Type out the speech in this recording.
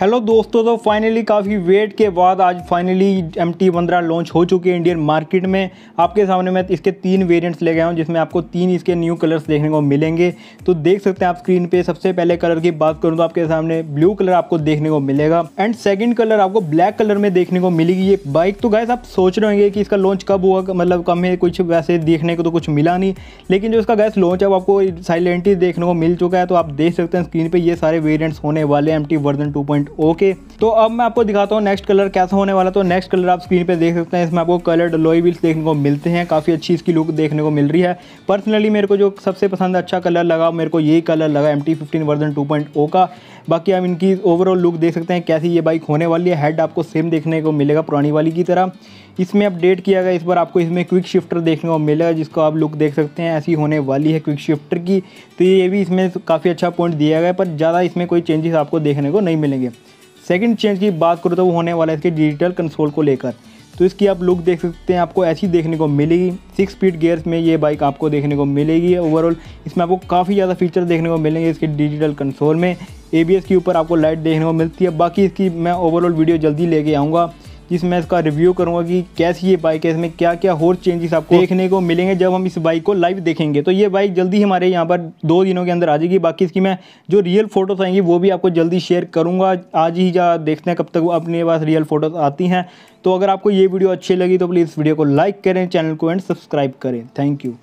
hello दोस्तों तो finally काफ़ी वेट के बाद आज फाइनली एम टी वंद्रा लॉन्च हो चुकी है इंडियन मार्केट में आपके सामने मैं इसके तीन वेरिएंट्स ले गया हूं जिसमें आपको तीन इसके न्यू कलर्स देखने को मिलेंगे तो देख सकते हैं आप स्क्रीन पे सबसे पहले कलर की बात करूँ तो आपके सामने ब्लू कलर आपको देखने को मिलेगा एंड सेकेंड कलर आपको ब्लैक कलर में देखने को मिलेगी ये बाइक तो गैस आप सोच रहे होंगे कि इसका लॉन्च कब हुआ मतलब कम है कुछ वैसे देखने को तो कुछ मिला नहीं लेकिन जो इसका गैस लॉन्च अब आपको साइलेंट ही देखने को मिल चुका है तो आप देख सकते हैं स्क्रीन पर ये सारे वेरियंट्स होने वाले M T version two point and okay तो अब मैं आपको दिखाता हूँ नेक्स्ट कलर कैसा होने वाला तो नेक्स्ट कलर आप स्क्रीन पे देख सकते हैं इसमें आपको कलर लोई व्हील्स देखने को मिलते हैं काफ़ी अच्छी इसकी लुक देखने को मिल रही है पर्सनली मेरे को जो सबसे पसंद अच्छा कलर लगा मेरे को यही कलर लगा M T fifteen version two point O का बाकी हम इनकी ओवरऑल लुक देख सकते हैं कैसी ये बाइक होने वाली है हेड आपको सेम देखने को मिलेगा पुरानी वाली की तरह इसमें अपडेट किया गया इस बार आपको इसमें क्विक शिफ्टर देखने को मिलेगा जिसको आप लुक देख सकते हैं ऐसी होने वाली है क्विक शिफ्टर की तो ये भी इसमें काफ़ी अच्छा पॉइंट दिया गया पर ज़्यादा इसमें कोई चेंजेस आपको देखने को नहीं मिलेंगे सेकेंड चेंज की बात करूँ तो वो होने वाला है इसके डिजिटल कंसोल को लेकर तो इसकी आप लुक देख सकते हैं आपको ऐसी देखने को मिलेगी सिक्स स्पीड गियर्स में ये बाइक आपको देखने को मिलेगी ओवरऑल इसमें आपको काफ़ी ज़्यादा फीचर देखने को मिलेंगे इसके डिजिटल कंसोल में ए के ऊपर आपको लाइट देखने को मिलती है बाकी इसकी मैं ओवरऑल वीडियो जल्दी लेके आऊँगा जिसमें मैं इसका रिव्यू करूँगा कि कैसी ये बाइक है इसमें क्या क्या और चेंजेस आपको देखने को मिलेंगे जब हम इस बाइक को लाइव देखेंगे तो ये बाइक जल्दी हमारे यहाँ पर दो दिनों के अंदर आ जाएगी बाकी इसकी मैं जो रियल फ़ोटोज़ आएंगी वो भी आपको जल्दी शेयर करूँगा आज ही जा देखते हैं कब तक अपने पास रियल फ़ोटोज़ आती हैं तो अगर आपको ये वीडियो अच्छी लगी तो प्लीज़ वीडियो को लाइक करें चैनल को एंड सब्सक्राइब करें थैंक यू